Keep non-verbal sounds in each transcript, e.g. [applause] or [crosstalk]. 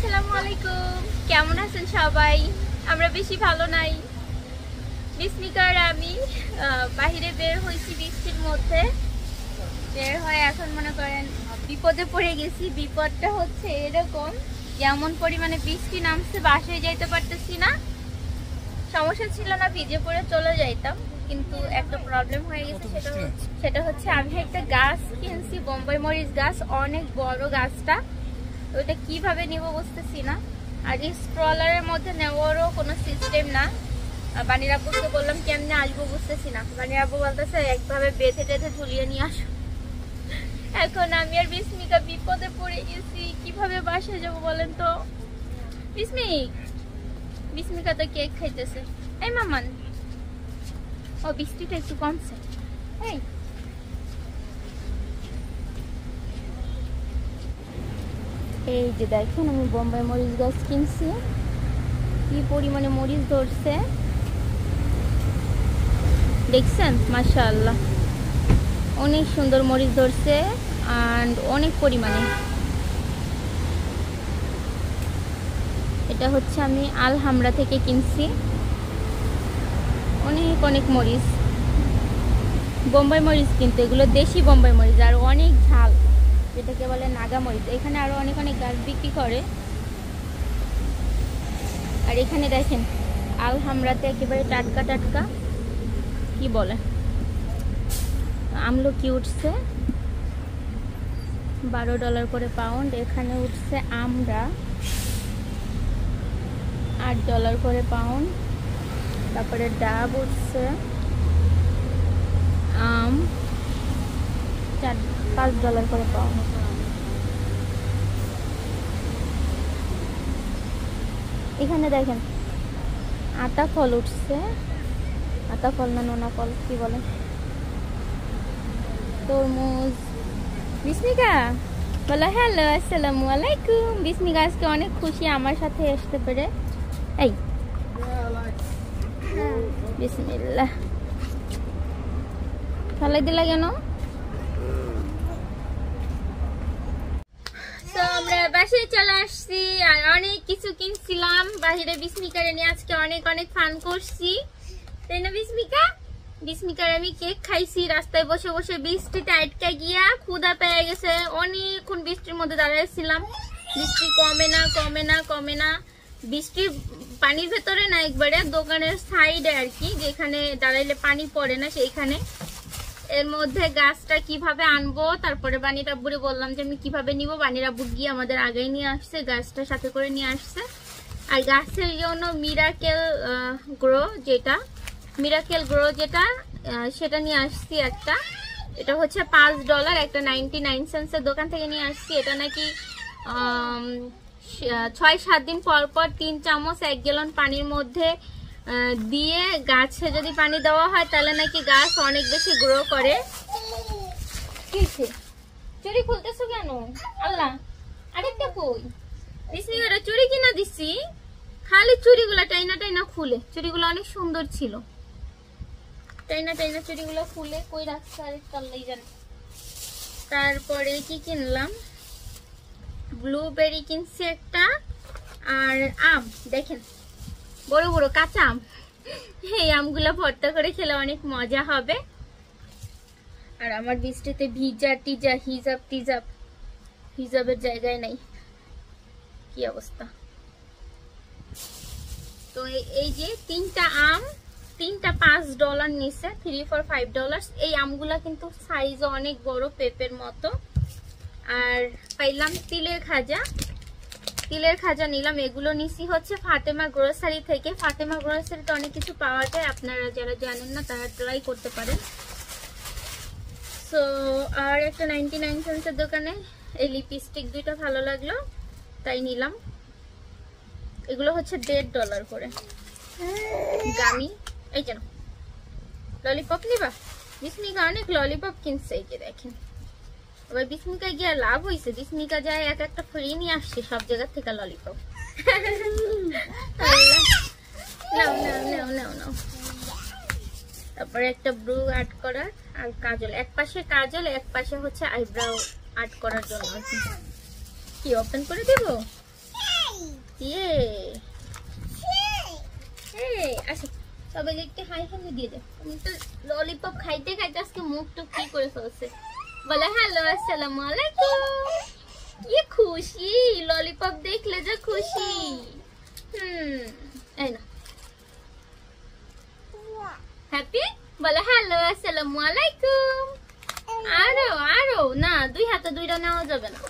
আসসালামু আলাইকুম কেমন আছেন সবাই আমরা বেশি ভালো নাই বিস্মিকার আমি বাহিরে বের হয়েছি বৃষ্টির মধ্যে বের হয়ে এখন মনে করেন বিপদে পড়ে গেছি বিপদটা হচ্ছে এরকম যেমন পরিমাণে বৃষ্টি নামছে বাসায় যাইতে পারতেছি না সমস্যা ছিল না ভিজে পড়ে চলে যাইতাম কিন্তু একটা প্রবলেম হয়ে গেছে সেটা সেটা হচ্ছে আমি একটা গাছ কিনছি বোম্বাই মরিচ গাছ অনেক বড় গাছটা ওইটা কিভাবে নিব বুঝতেছি না আর এই স্ট্রলারের মধ্যে নেওয়ারও কোনো সিস্টেম না বানির আব্বুকে বললাম কেমনি আসবো বুঝতেছি না বানির আব্বু বলতেছে একভাবে বেঁধে টেঁধে ঝুলিয়ে নিয়ে আসো এখন আমি আর বিস্মিকা বিপদে পড়ে গেছি কিভাবে বাসায় যাবো বলেন তো বিস্মিক বিস্মিকা তো কেক খাইতেছে এই মামান ও বৃষ্টিটা একটু কমছে এই এই যে দেখেন আমি বোম্বাই মরিচ গাছ কিনছি কি পরিমাণে মরিচ ধরছে দেখছেন মাশাল্লাহ অনেক সুন্দর মরিচ ধরছে অ্যান্ড অনেক পরিমাণে এটা হচ্ছে আমি আল হামরা থেকে কিনছি অনেক অনেক মরিচ বোম্বাই মরিচ কিনতে এগুলো দেশি বোম্বাই মরিচ আর অনেক ঝাল যেটাকে বলে নাগামরিচ এখানে আরও অনেক অনেক গাছ বিক্রি করে আর এখানে দেখেন আল হামরাতে একেবারে টাটকা টাটকা কি বলে কি উঠছে বারো ডলার করে পাউন্ড এখানে উঠছে আমরা আট ডলার করে পাউন্ড তারপরে ডাব উঠছে আম চার পাঁচ ডলার করে পাওয়া এখানে দেখেন আটা ফল উঠছে আটা ফল না নোনা ফল কি বলে তরমুজ বিস্মিকা বলো হ্যালো আসসালামু আলাইকুম বিস্মিকা আজকে অনেক খুশি আমার সাথে আসতে পেরে এই হ্যাঁ, বিসমিল্লা ফেলাই দিলা কেন তো আমরা চলে আসছি আর অনেক কিছু কিনছিলাম আজকে অনেক অনেক ফান করছি তাই না বিস্মিকা আমি কেক খাইছি রাস্তায় বসে বসে গিয়া গেছে অনেকক্ষণ বৃষ্টির মধ্যে বৃষ্টি কমে না কমে না কমে না পানির ভেতরে না একবারে দোকানের সাইডে আর কি যেখানে দাঁড়াইলে পানি পড়ে না সেইখানে এর মধ্যে গাছটা কিভাবে আনবো তারপরে বানি রাব্বুরে বললাম যে আমি কিভাবে নিব বানি রাব্বু গিয়ে আমাদের আগেই নিয়ে আসছে গাছটা সাথে করে নিয়ে আসছে আর গাছের জন্য মিরাকেল গ্রো যেটা মিরাকেল গ্রো যেটা সেটা নিয়ে আসছি একটা এটা হচ্ছে পাঁচ ডলার একটা নাইনটি নাইন সেন্সের দোকান থেকে নিয়ে আসছি এটা নাকি ছয় সাত দিন পর পর তিন চামচ এক গেলন পানির মধ্যে দিয়ে গাছে যদি পানি দেওয়া হয় তাহলে নাকি গাছ অনেক বেশি গ্রো করে চুরি খুলতেছো কেন আল্লাহ আরেকটা কই দিসি ওরা চুরি কিনা দিছি খালি চুরিগুলা টাইনা টাইনা খুলে চুরিগুলো অনেক সুন্দর ছিল টাইনা টাইনা চুরিগুলো খুলে কই রাস্তা আরেকটা আল্লাহ জানে তারপরে কি কিনলাম ব্লুবেরি কিনছি একটা আর আম দেখেন বড় বড় কাঁচা আম এই আমগুলো ভর্তা করে খেলে অনেক মজা হবে আর আমার বৃষ্টিতে ভিজা টিজা হিজাব টিজাব হিজাবের জায়গায় নাই কি অবস্থা তো এই যে তিনটা আম তিনটা পাঁচ ডলার নিচ্ছে থ্রি ফোর ফাইভ ডলার এই আমগুলো কিন্তু সাইজ অনেক বড় পেপের মতো আর পাইলাম তিলের খাজা তিলের খাজা নিলাম এগুলো নিছি হচ্ছে ফাতেমা গ্রোসারি থেকে ফাতেমা গ্রোসারিতে অনেক কিছু পাওয়া যায় আপনারা যারা জানেন না তারা ট্রাই করতে পারেন সো আর একটা নাইনটি নাইন সেন্সের দোকানে এই লিপস্টিক দুইটা ভালো লাগলো তাই নিলাম এগুলো হচ্ছে দেড় ডলার করে গামি এই যেন ললিপপ নিবা বিসমিকা অনেক ললিপপ কিনছে এই যে দেখেন আবার বিস্মিকা গিয়ে লাভ হয়েছে বিস্মিকা যায় এক একটা ফ্রি নিয়ে আসছে সব জায়গার থেকে ললিপপ তারপরে একটা ব্রু আর্ট করা আর কাজল এক পাশে কাজল এক পাশে হচ্ছে আইব্রাউ আর্ট করার জন্য কি ওপেন করে দেব ইয়ে আচ্ছা সবাই একটু হাই হ্যান্ড দিয়ে তুমি তো ললিপপ খাইতে খাইতে আজকে মুখ টুক কি করে ফেলছে বলে হ্যালো আসসালাম আলাইকুম খুশি ললিপপ দেখলে যে খুশি হ্যাপি বলে হ্যালো আলাইকুম আরো আরো না দুই হাতে দুইটা নেওয়া যাবে না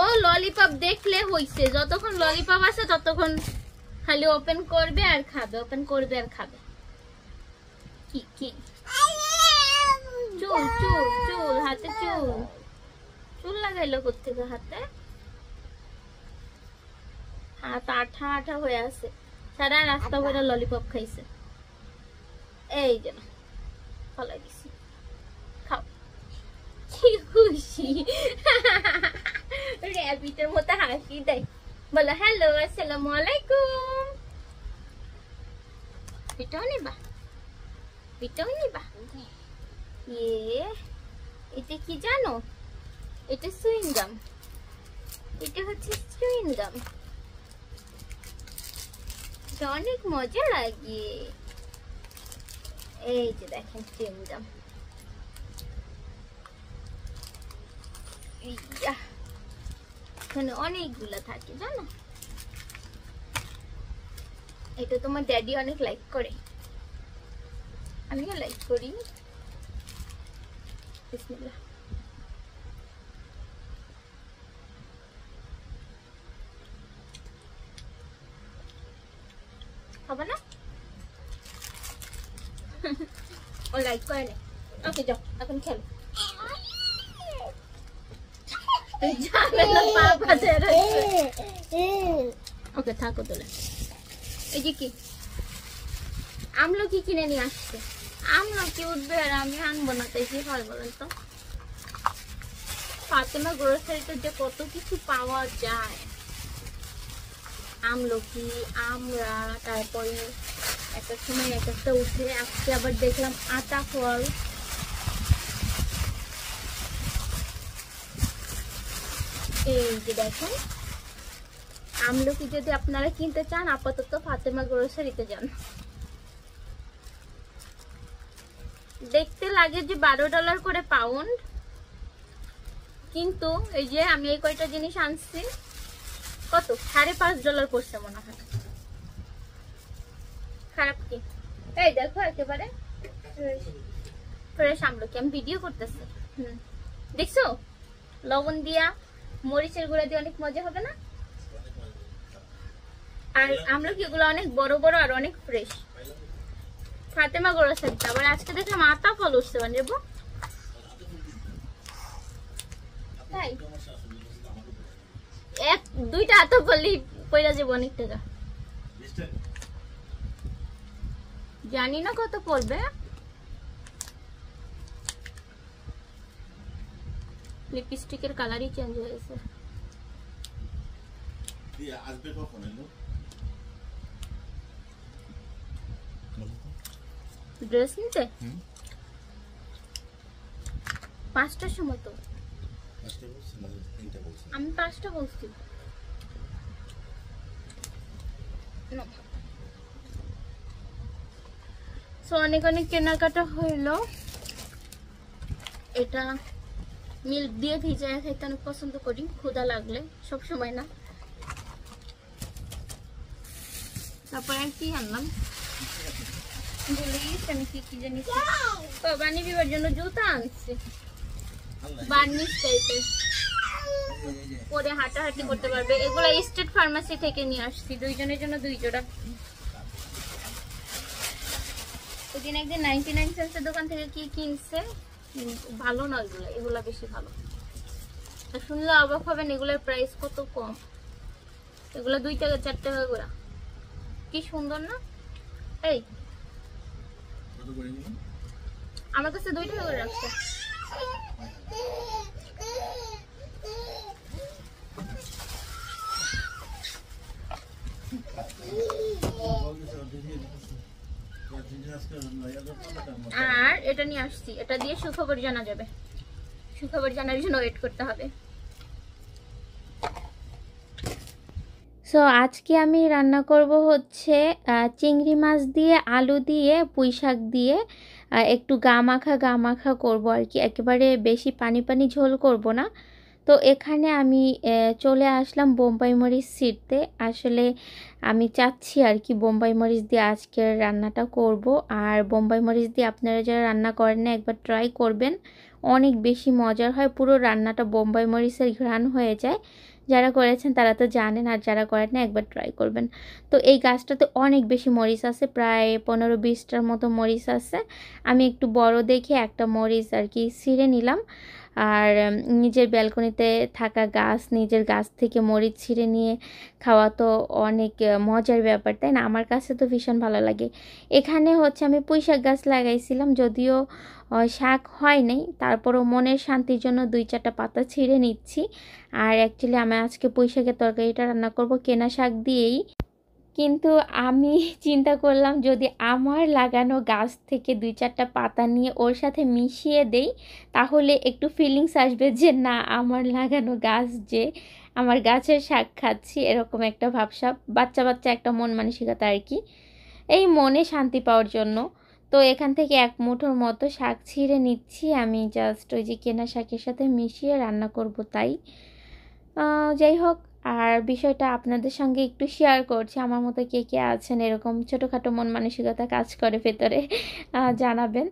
ও ললিপপ দেখলে হইছে যতক্ষণ ললিপপ আছে ততক্ষণ খালি ওপেন করবে আর খাবে ওপেন করবে আর খাবে কি কি চুপ চুপ হাতে চুল চুল লাগাইলো কোথেকে হাতে হাত আঠা আঠা হয়ে আছে সারা রাস্তা বেড়া ললিপপ খাইছে এই যে মতো হাসি দেয় বলো হ্যালো আসসালামু আলাইকুম পিটাও নিবা পিটাও নিবা ইয়ে এটা কি জানো এটা সুইনগাম এটা হচ্ছে সুইনগাম এটা অনেক মজা লাগে এই যে দেখেন সুইনগাম এখানে অনেকগুলো থাকে জানো এটা তোমার ড্যাডি অনেক লাইক করে আমিও লাইক করি বিসমিল্লা হবে না ও লাইক করে নে ওকে যাও এখন খেলো যাবে ওকে থাকো তোলে এই যে কি আমলকি কিনে নিয়ে আসছে আমরা কি উঠবে আর আমি আনবো না কি হয় বলেন তো ফাতেমা গ্রোসারিতে যে কত কিছু পাওয়া যায় আমলকি আমরা তারপরে একটা সময় এক একটা উঠে আজকে আবার দেখলাম আটা ফল এই যে দেখেন আমলকি যদি আপনারা কিনতে চান আপাতত ফাতেমা গ্রোসারিতে যান দেখতে লাগে যে বারো ডলার করে পাউন্ড কিন্তু এই যে আমি এই কয়টা জিনিস আনছি কত সাড়ে পাঁচ ডলার পড়ছে মনে হয় খারাপ কি এই দেখো একেবারে ফ্রেশ আমলকি আমি ভিডিও করতেছি হুম দেখছো লবণ দিয়া মরিচের গুঁড়া দিয়ে অনেক মজা হবে না আর আমলকি এগুলো অনেক বড় বড় আর অনেক ফ্রেশ ফাতেমা গোড়া সেটটা আবার আজকে দেখে মাথা ফল উঠতে পারে মানে তাই এক দুইটা জানি না কত পড়বে লিপস্টিকের কালারই চেঞ্জ হয়েছে ড্রেস নিতে পাঁচটার সময় তো আমি পাঁচটা বলছি সো অনেক অনেক কেনাকাটা হইলো এটা মিল্ক দিয়ে ভিজায় খাইতে অনেক পছন্দ করি ক্ষুদা লাগলে সব সময় না তারপরে কি আনলাম বলিস আমি কি কি জানি তো বানি জন্য জুতা আনছে বার্নিশ টাইপের পরে হাঁটাহাঁটি করতে পারবে এগুলো স্টেট ফার্মাসি থেকে নিয়ে আসছি দুইজনের জন্য দুই জোড়া ওদিন একদিন নাইনটি নাইন সেন্সের দোকান থেকে কি কিনছে ভালো না এগুলো এগুলো বেশি ভালো শুনলে অবাক হবেন এগুলোর প্রাইস কত কম এগুলো দুই টাকা চার টাকা করে কি সুন্দর না এই করে আমার কাছে দুইটা টাকা করে রাখছো আর এটা নিয়ে আসছি এটা দিয়ে সুখবর জানা যাবে সুখবর জানার জন্য ওয়েট করতে হবে সো আজকে আমি রান্না করব হচ্ছে চিংড়ি মাছ দিয়ে আলু দিয়ে পুঁই শাক দিয়ে একটু গা মাখা গা মাখা করবো আর কি একেবারে বেশি পানি পানি ঝোল করব না তো এখানে আমি চলে আসলাম বোম্বাই মরিচ সিটতে আসলে আমি চাচ্ছি আর কি বোম্বাই মরিচ দিয়ে আজকের রান্নাটা করব আর বোম্বাই মরিচ দিয়ে আপনারা যারা রান্না করেন না একবার ট্রাই করবেন অনেক বেশি মজার হয় পুরো রান্নাটা বোম্বাই মরিচের ঘ্রাণ হয়ে যায় যারা করেছেন তারা তো জানেন আর যারা করেন না একবার ট্রাই করবেন তো এই গাছটাতে অনেক বেশি মরিচ আছে প্রায় পনেরো বিশটার মতো মরিচ আছে আমি একটু বড় দেখে একটা মরিচ আর কি ছিঁড়ে নিলাম আর নিজের ব্যালকনিতে থাকা গাছ নিজের গাছ থেকে মরিচ ছিঁড়ে নিয়ে খাওয়া তো অনেক মজার ব্যাপার তাই না আমার কাছে তো ভীষণ ভালো লাগে এখানে হচ্ছে আমি পুঁই শাক গাছ লাগাইছিলাম যদিও শাক হয় নাই তারপরও মনের শান্তির জন্য দুই চারটা পাতা ছিঁড়ে নিচ্ছি আর অ্যাকচুয়ালি আমি আজকে পুঁই শাকের তরকারিটা রান্না করব কেনা শাক দিয়েই কিন্তু আমি [laughs] চিন্তা করলাম যদি আমার লাগানো গাছ থেকে দুই চারটা পাতা নিয়ে ওর সাথে মিশিয়ে দেই তাহলে একটু ফিলিংস আসবে যে না আমার লাগানো গাছ যে আমার গাছের শাক খাচ্ছি এরকম একটা ভাবসাপ বাচ্চা বাচ্চা একটা মন মানসিকতা আর কি এই মনে শান্তি পাওয়ার জন্য তো এখান থেকে এক মুঠোর মতো শাক ছিঁড়ে নিচ্ছি আমি জাস্ট ওই যে কেনা শাকের সাথে মিশিয়ে রান্না করব তাই যাই হোক আর বিষয়টা আপনাদের সঙ্গে একটু শেয়ার করছি আমার মতো কে কে আছেন এরকম ছোটোখাটো মন মানসিকতা কাজ করে ভেতরে জানাবেন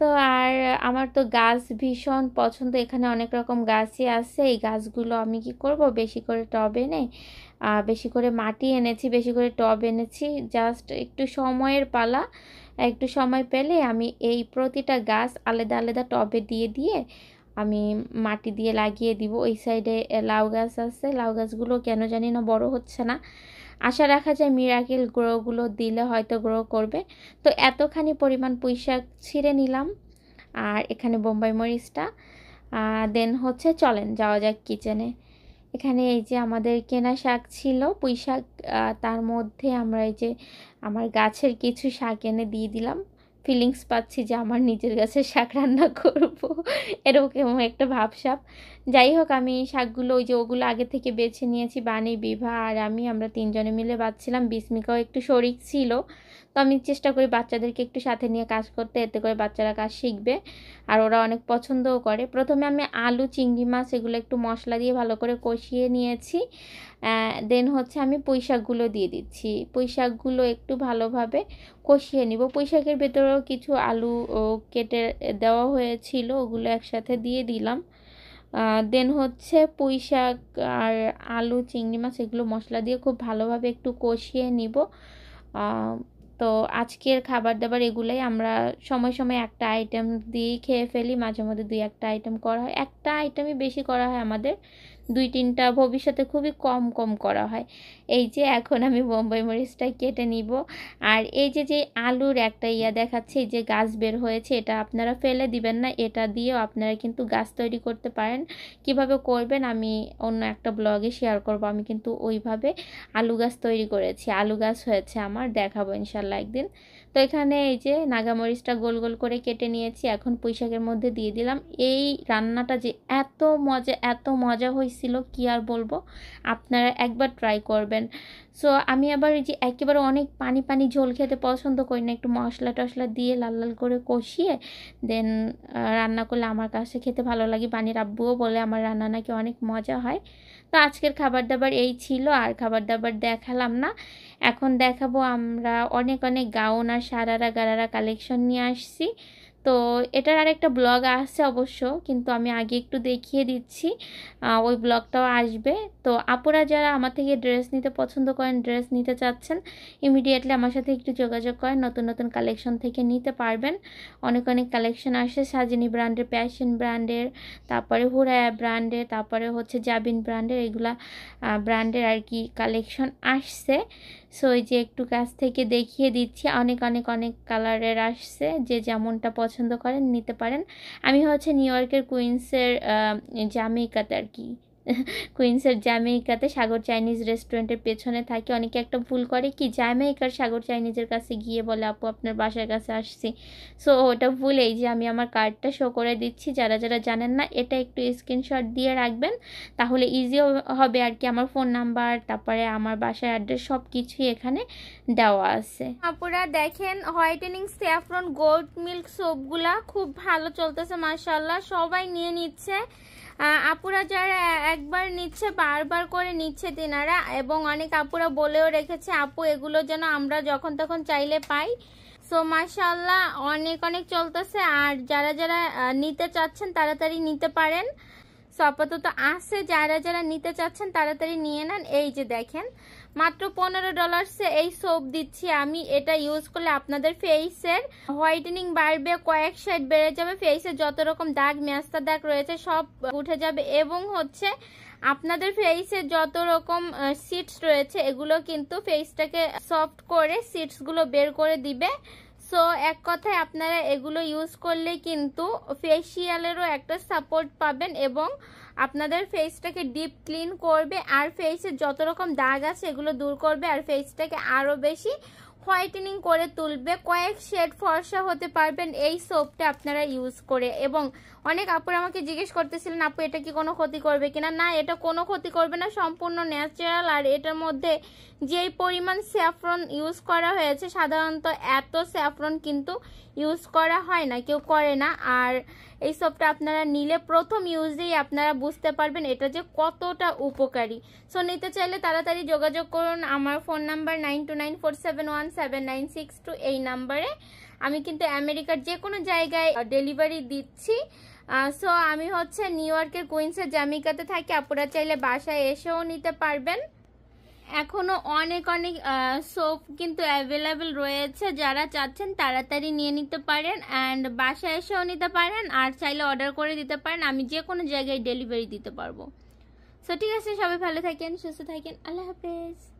তো আর আমার তো গাছ ভীষণ পছন্দ এখানে অনেক রকম গাছই আছে এই গাছগুলো আমি কি করব বেশি করে টব এনে বেশি করে মাটি এনেছি বেশি করে টব এনেছি জাস্ট একটু সময়ের পালা একটু সময় পেলে আমি এই প্রতিটা গাছ আলাদা আলাদা টবে দিয়ে দিয়ে আমি মাটি দিয়ে লাগিয়ে দিব ওই সাইডে লাউ গাছ আছে লাউ গাছগুলো কেন জানি না বড় হচ্ছে না আশা রাখা যায় মিরাকেল গ্রোগুলো দিলে হয়তো গ্রো করবে তো এতখানি পরিমাণ পয়সা ছিঁড়ে নিলাম আর এখানে বোম্বাই মরিচটা দেন হচ্ছে চলেন যাওয়া যাক কিচেনে এখানে এই যে আমাদের কেনা শাক ছিল পুঁই শাক তার মধ্যে আমরা এই যে আমার গাছের কিছু শাক এনে দিয়ে দিলাম ফিলিংস পাচ্ছি যে আমার নিজের কাছে শাক রান্না করব এরকম একটা ভাবসাপ যাই হোক আমি শাকগুলো ওই যে ওগুলো আগে থেকে বেছে নিয়েছি বানি বিভা আর আমি আমরা তিনজনে মিলে বাঁচছিলাম বিস্মিকাও একটু শরিক ছিল তো আমি চেষ্টা করি বাচ্চাদেরকে একটু সাথে নিয়ে কাজ করতে এতে করে বাচ্চারা কাজ শিখবে আর ওরা অনেক পছন্দও করে প্রথমে আমি আলু চিংড়ি মাছ এগুলো একটু মশলা দিয়ে ভালো করে কষিয়ে নিয়েছি দেন হচ্ছে আমি পুঁই শাকগুলো দিয়ে দিচ্ছি পুঁই শাকগুলো একটু ভালোভাবে কষিয়ে নিব পুঁই শাকের ভেতরেও কিছু আলু কেটে দেওয়া হয়েছিল ওগুলো একসাথে দিয়ে দিলাম দেন হচ্ছে পুঁই শাক আর আলু চিংড়ি মাছ এগুলো মশলা দিয়ে খুব ভালোভাবে একটু কষিয়ে নিব তো আজকের খাবার দাবার এগুলাই আমরা সময় সময় একটা আইটেম দিয়েই খেয়ে ফেলি মাঝে মধ্যে দুই একটা আইটেম করা হয় একটা আইটেমই বেশি করা হয় আমাদের দুই তিনটা ভবিষ্যতে খুবই কম কম করা হয় এই যে এখন আমি বোম্বাই মরিচটা কেটে নিব আর এই যে যে আলুর একটা ইয়া দেখাচ্ছে এই যে গাছ বের হয়েছে এটা আপনারা ফেলে দিবেন না এটা দিয়েও আপনারা কিন্তু গাছ তৈরি করতে পারেন কিভাবে করবেন আমি অন্য একটা ব্লগে শেয়ার করব আমি কিন্তু ওইভাবে আলু গাছ তৈরি করেছি আলু গাছ হয়েছে আমার দেখাবো ইনশাল্লাহ একদিন তো এখানে এই যে নাগামরিচটা গোল গোল করে কেটে নিয়েছি এখন পুঁইশাকের মধ্যে দিয়ে দিলাম এই রান্নাটা যে এত মজা এত মজা হয়েছিল কি আর বলবো আপনারা একবার ট্রাই করবেন সো আমি আবার এই যে একেবারে অনেক পানি পানি ঝোল খেতে পছন্দ করি না একটু মশলা টশলা দিয়ে লাল লাল করে কষিয়ে দেন রান্না করলে আমার কাছে খেতে ভালো লাগে পানির আব্বুও বলে আমার রান্না নাকি অনেক মজা হয় তো আজকের খাবার দাবার এই ছিল আর খাবার দাবার দেখালাম না এখন দেখাবো আমরা অনেক অনেক গাউন আর সারারা গারারা কালেকশন নিয়ে আসছি তো এটার আরেকটা ব্লগ আসছে অবশ্য কিন্তু আমি আগে একটু দেখিয়ে দিচ্ছি ওই ব্লগটাও আসবে তো আপুরা যারা আমার থেকে ড্রেস নিতে পছন্দ করেন ড্রেস নিতে চাচ্ছেন ইমিডিয়েটলি আমার সাথে একটু যোগাযোগ করেন নতুন নতুন কালেকশন থেকে নিতে পারবেন অনেক অনেক কালেকশন আসে সাজিনি ব্র্যান্ডের প্যাশন ব্র্যান্ডের তারপরে হুরায়া ব্র্যান্ডের তারপরে হচ্ছে জাবিন ব্র্যান্ডের এগুলা ব্র্যান্ডের আর কি কালেকশন আসছে সো এই যে একটু কাছ থেকে দেখিয়ে দিচ্ছি অনেক অনেক অনেক কালারের আসছে যে যেমনটা পছন্দ করেন নিতে পারেন আমি হচ্ছে নিউ ইয়র্কের কুইন্সের জামিকাতে আর কি কুইন্সের জ্যামেকাতে সাগর চাইনিজ রেস্টুরেন্টের পেছনে থাকে অনেকে একটা ভুল করে কি জ্যামেইকার সাগর চাইনিজের কাছে গিয়ে বলে আপু আপনার বাসার কাছে আসছি সো ওটা ভুল এই যে আমি আমার কার্ডটা শো করে দিচ্ছি যারা যারা জানেন না এটা একটু স্ক্রিনশট দিয়ে রাখবেন তাহলে ইজিও হবে আর কি আমার ফোন নাম্বার তারপরে আমার বাসার অ্যাড্রেস সব কিছুই এখানে দেওয়া আছে আপুরা দেখেন হোয়াইটেনিং স্যাফরন গোল্ড মিল্ক সোপগুলা খুব ভালো চলতেছে মার্শাল্লাহ সবাই নিয়ে নিচ্ছে আপুরা যারা একবার নিচ্ছে বারবার করে নিচ্ছে তেনারা এবং অনেক আপুরা বলেও রেখেছে আপু এগুলো যেন আমরা যখন তখন চাইলে পাই সো মার্শাল্লাহ অনেক অনেক চলতেছে আর যারা যারা নিতে চাচ্ছেন তাড়াতাড়ি নিতে পারেন সো আপাতত আছে যারা যারা নিতে চাচ্ছেন তাড়াতাড়ি নিয়ে নেন এই যে দেখেন মাত্র পনেরো ডলার্সে এই সোপ দিচ্ছি আমি এটা ইউজ করলে আপনাদের ফেসের হোয়াইটেনিং বাড়বে কয়েক শেড বেড়ে যাবে ফেসের যত রকম দাগ ম্যাস্তা দাগ রয়েছে সব উঠে যাবে এবং হচ্ছে আপনাদের ফেসে যত রকম সিটস রয়েছে এগুলো কিন্তু ফেসটাকে সফট করে সিটসগুলো বের করে দিবে সো এক কথায় আপনারা এগুলো ইউজ করলে কিন্তু ফেসিয়ালেরও একটা সাপোর্ট পাবেন এবং আপনাদের ফেসটাকে ডিপ ক্লিন করবে আর ফেসের যত রকম দাগ আছে এগুলো দূর করবে আর ফেসটাকে আরও বেশি হোয়াইটেনিং করে তুলবে কয়েক শেড ফর্সা হতে পারবেন এই সোপটা আপনারা ইউজ করে এবং অনেক আপুরা আমাকে জিজ্ঞেস করতেছিলেন আপু এটা কি কোনো ক্ষতি করবে কিনা না এটা কোনো ক্ষতি করবে না সম্পূর্ণ ন্যাচারাল আর এটার মধ্যে যেই পরিমাণ স্যাফরন ইউজ করা হয়েছে সাধারণত এত স্যাফরন কিন্তু ইউজ করা হয় না কেউ করে না আর এই সবটা আপনারা নিলে প্রথম ইউজেই আপনারা বুঝতে পারবেন এটা যে কতটা উপকারী সো নিতে চাইলে তাড়াতাড়ি যোগাযোগ করুন আমার phone number nine two nine four seven one seven nine six two এই নাম্বারে আমি কিন্তু আমেরিকার যে কোনো জায়গায় ডেলিভারি দিচ্ছি সো আমি হচ্ছে নিউ ইয়র্কের কুইন্সের জামিকাতে থাকি আপনারা চাইলে বাসায় এসেও নিতে পারবেন এখনও অনেক অনেক সোপ কিন্তু অ্যাভেলেবেল রয়েছে যারা চাচ্ছেন তাড়াতাড়ি নিয়ে নিতে পারেন অ্যান্ড বাসায় এসেও নিতে পারেন আর চাইলে অর্ডার করে দিতে পারেন আমি যে কোনো জায়গায় ডেলিভারি দিতে পারবো সো ঠিক আছে সবাই ভালো থাকেন সুস্থ থাকেন আল্লাহ হাফেজ